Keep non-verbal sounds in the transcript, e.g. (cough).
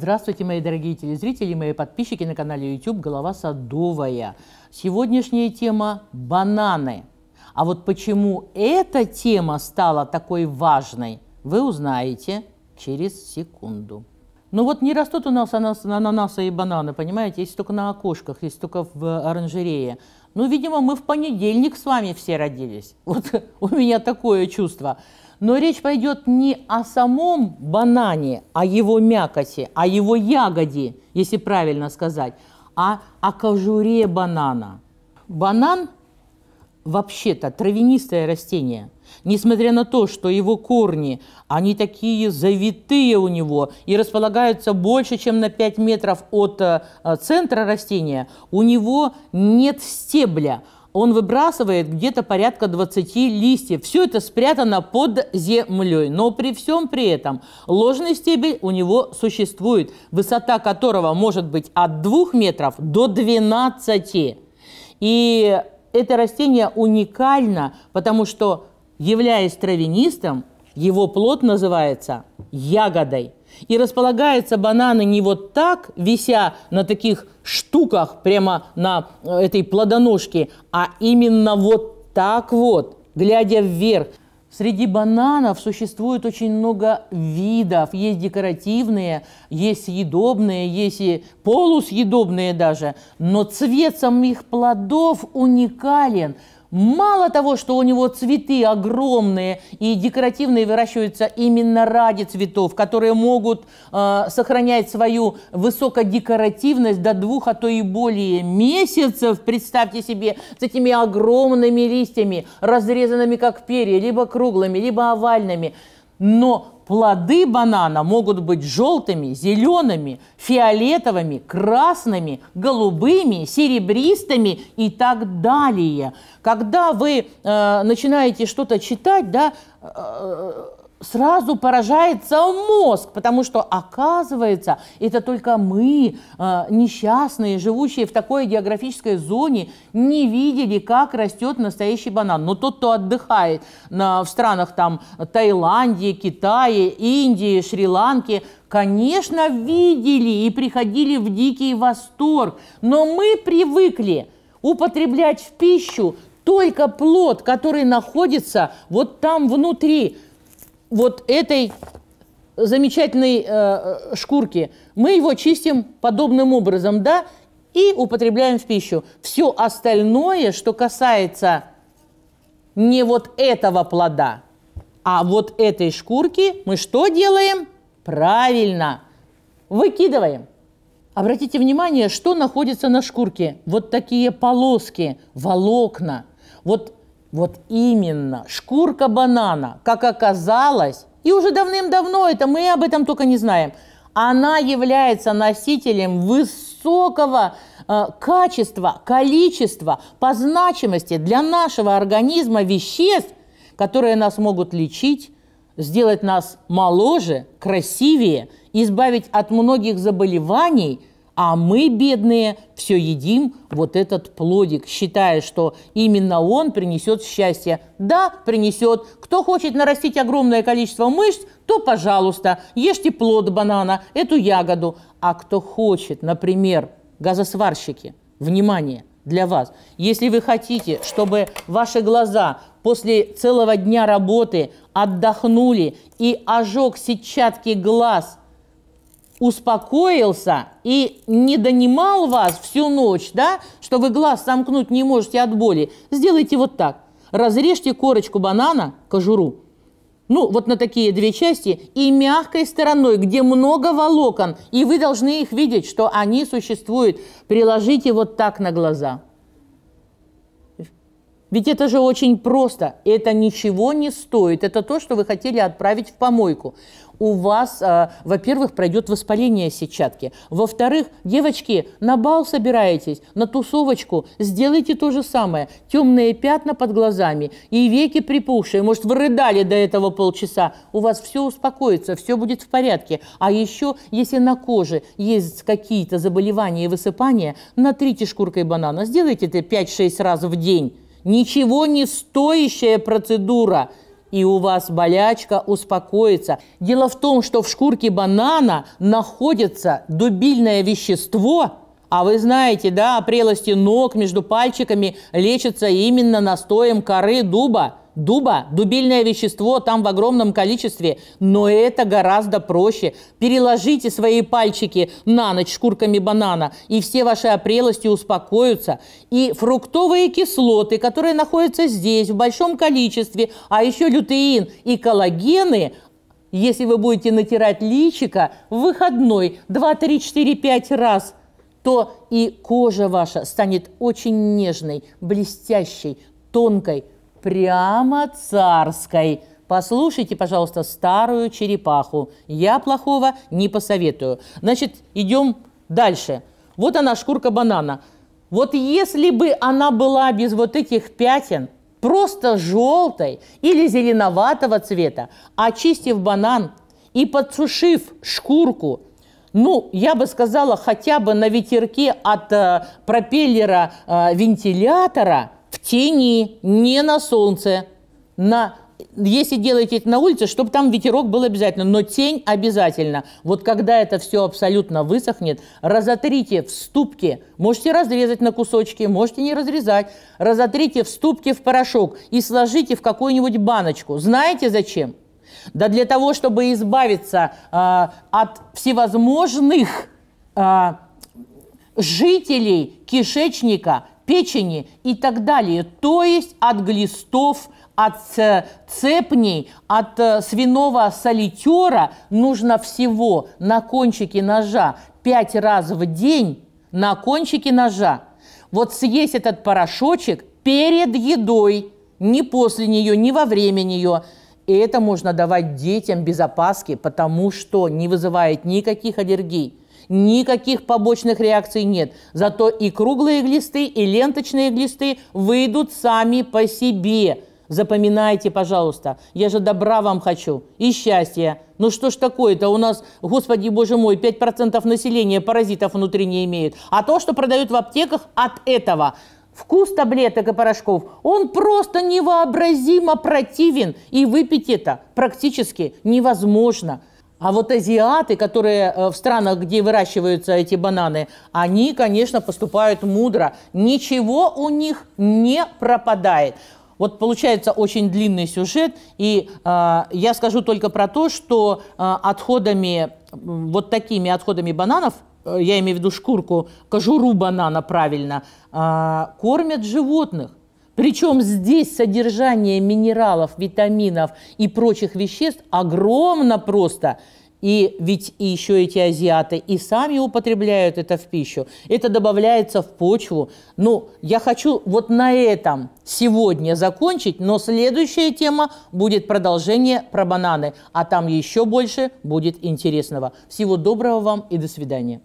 Здравствуйте, мои дорогие телезрители, мои подписчики на канале YouTube «Голова садовая». Сегодняшняя тема – бананы. А вот почему эта тема стала такой важной, вы узнаете через секунду. Ну вот не растут у нас ананасы и бананы, понимаете, есть только на окошках, есть только в э, оранжерее. Ну, видимо, мы в понедельник с вами все родились. (laughs) Вот у меня такое чувство. Но речь пойдет не о самом банане, о его мякоти, о его ягоде, если правильно сказать, а о кожуре банана. Банан вообще-то травянистое растение. Несмотря на то, что его корни, они такие завитые у него и располагаются больше, чем на 5 метров от э, центра растения, у него нет стебля – он выбрасывает где-то порядка 20 листьев. Все это спрятано под землей. Но при всем при этом ложный стебель у него существует, высота которого может быть от 2 метров до 12. И это растение уникально, потому что, являясь травянистым, его плод называется ягодой. И располагаются бананы не вот так, вися на таких штуках прямо на э, этой плодоножке, а именно вот так вот, глядя вверх. Среди бананов существует очень много видов. Есть декоративные, есть съедобные, есть и полусъедобные даже. Но цвет самих плодов уникален – Мало того, что у него цветы огромные и декоративные выращиваются именно ради цветов, которые могут э, сохранять свою высокодекоративность до двух, а то и более месяцев, представьте себе, с этими огромными листьями, разрезанными как перья, либо круглыми, либо овальными. Но Плоды банана могут быть желтыми, зелеными, фиолетовыми, красными, голубыми, серебристыми и так далее. Когда вы э, начинаете что-то читать, да, э, сразу поражается мозг, потому что оказывается, это только мы, э, несчастные, живущие в такой географической зоне, не видели, как растет настоящий банан. Но тот, кто отдыхает в странах там Таиланде, Китае, Индии, шри ланке конечно, видели и приходили в дикий восторг, но мы привыкли употреблять в пищу только плод, который находится вот там внутри – вот этой замечательной э, э, шкурки. Мы его чистим подобным образом, да, и употребляем в пищу. Все остальное, что касается не вот этого плода, а вот этой шкурки, мы что делаем? Правильно, выкидываем. Обратите внимание, что находится на шкурке. Вот такие полоски, волокна. Вот вот именно, шкурка банана, как оказалось, и уже давным-давно это мы об этом только не знаем, она является носителем высокого э, качества, количества, по значимости для нашего организма веществ, которые нас могут лечить, сделать нас моложе, красивее, избавить от многих заболеваний – а мы, бедные, все едим вот этот плодик, считая, что именно он принесет счастье. Да, принесет. Кто хочет нарастить огромное количество мышц, то, пожалуйста, ешьте плод банана, эту ягоду. А кто хочет, например, газосварщики, внимание, для вас. Если вы хотите, чтобы ваши глаза после целого дня работы отдохнули и ожог сетчатки глаз успокоился и не донимал вас всю ночь, да, что вы глаз сомкнуть не можете от боли, сделайте вот так. Разрежьте корочку банана, кожуру, ну, вот на такие две части, и мягкой стороной, где много волокон, и вы должны их видеть, что они существуют. Приложите вот так на глаза. Ведь это же очень просто. Это ничего не стоит. Это то, что вы хотели отправить в помойку. У вас, э, во-первых, пройдет воспаление сетчатки. Во-вторых, девочки, на бал собираетесь, на тусовочку, сделайте то же самое. Темные пятна под глазами и веки припухшие. Может, вы рыдали до этого полчаса. У вас все успокоится, все будет в порядке. А еще, если на коже есть какие-то заболевания и высыпания, натрите шкуркой банана. Сделайте это 5-6 раз в день Ничего не стоящая процедура, и у вас болячка успокоится. Дело в том, что в шкурке банана находится дубильное вещество, а вы знаете, да, прелости ног между пальчиками лечатся именно настоем коры дуба дуба, дубильное вещество там в огромном количестве, но это гораздо проще. Переложите свои пальчики на ночь шкурками банана, и все ваши опрелости успокоятся. И фруктовые кислоты, которые находятся здесь в большом количестве, а еще лютеин и коллагены, если вы будете натирать личика в выходной 2, 3, 4, 5 раз – то и кожа ваша станет очень нежной, блестящей, тонкой, прямо царской. Послушайте, пожалуйста, старую черепаху. Я плохого не посоветую. Значит, идем дальше. Вот она, шкурка банана. Вот если бы она была без вот этих пятен, просто желтой или зеленоватого цвета, очистив банан и подсушив шкурку, ну, я бы сказала, хотя бы на ветерке от э, пропеллера э, вентилятора – в тени, не на солнце. На, если делаете это на улице, чтобы там ветерок был обязательно, но тень обязательно. Вот когда это все абсолютно высохнет, разотрите в ступке, можете разрезать на кусочки, можете не разрезать, разотрите в ступке в порошок и сложите в какую-нибудь баночку. Знаете зачем? Да для того, чтобы избавиться э, от всевозможных э, жителей кишечника, печени и так далее, то есть от глистов, от э, цепней, от э, свиного солитера нужно всего на кончике ножа пять раз в день на кончике ножа. Вот съесть этот порошочек перед едой, не после нее, не во время нее. И это можно давать детям без опаски, потому что не вызывает никаких аллергий никаких побочных реакций нет. Зато и круглые глисты, и ленточные глисты выйдут сами по себе. Запоминайте, пожалуйста. Я же добра вам хочу и счастья. Ну что ж такое-то? У нас, господи боже мой, 5% населения паразитов внутри не имеет. А то, что продают в аптеках, от этого вкус таблеток и порошков, он просто невообразимо противен, и выпить это практически невозможно. А вот азиаты, которые э, в странах, где выращиваются эти бананы, они, конечно, поступают мудро. Ничего у них не пропадает. Вот получается очень длинный сюжет, и э, я скажу только про то, что э, отходами, вот такими отходами бананов, э, я имею в виду шкурку, кожуру банана правильно, э, кормят животных. Причем здесь содержание минералов, витаминов и прочих веществ огромно просто. И ведь и еще эти азиаты и сами употребляют это в пищу. Это добавляется в почву. Ну, я хочу вот на этом сегодня закончить, но следующая тема будет продолжение про бананы, а там еще больше будет интересного. Всего доброго вам и до свидания.